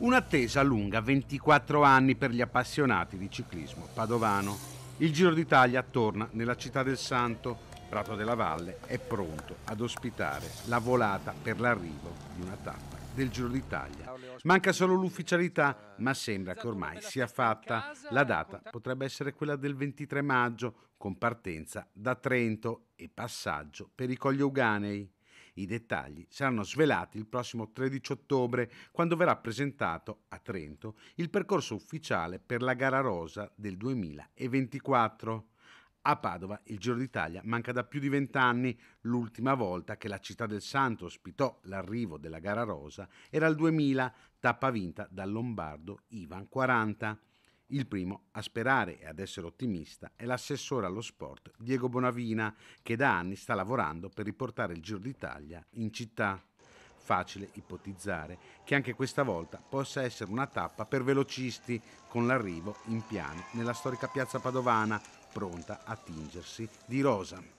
Un'attesa lunga 24 anni per gli appassionati di ciclismo padovano. Il Giro d'Italia torna nella città del Santo. Prato della Valle è pronto ad ospitare la volata per l'arrivo di una tappa del Giro d'Italia. Manca solo l'ufficialità, ma sembra che ormai sia fatta. La data potrebbe essere quella del 23 maggio, con partenza da Trento e passaggio per i Cogli Uganei. I dettagli saranno svelati il prossimo 13 ottobre, quando verrà presentato a Trento il percorso ufficiale per la gara rosa del 2024. A Padova il Giro d'Italia manca da più di vent'anni. L'ultima volta che la città del Santo ospitò l'arrivo della gara rosa era il 2000, tappa vinta dal lombardo Ivan 40. Il primo a sperare e ad essere ottimista è l'assessore allo sport Diego Bonavina, che da anni sta lavorando per riportare il Giro d'Italia in città. Facile ipotizzare che anche questa volta possa essere una tappa per velocisti, con l'arrivo in piano nella storica piazza padovana, pronta a tingersi di rosa.